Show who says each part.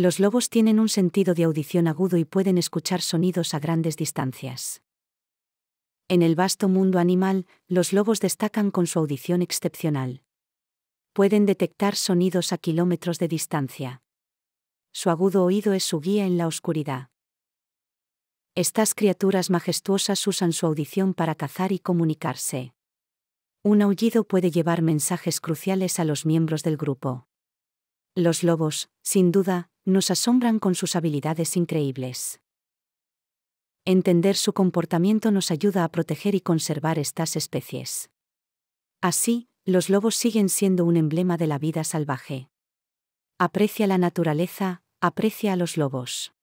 Speaker 1: Los lobos tienen un sentido de audición agudo y pueden escuchar sonidos a grandes distancias. En el vasto mundo animal, los lobos destacan con su audición excepcional. Pueden detectar sonidos a kilómetros de distancia. Su agudo oído es su guía en la oscuridad. Estas criaturas majestuosas usan su audición para cazar y comunicarse. Un aullido puede llevar mensajes cruciales a los miembros del grupo. Los lobos, sin duda, nos asombran con sus habilidades increíbles. Entender su comportamiento nos ayuda a proteger y conservar estas especies. Así, los lobos siguen siendo un emblema de la vida salvaje. Aprecia la naturaleza, aprecia a los lobos.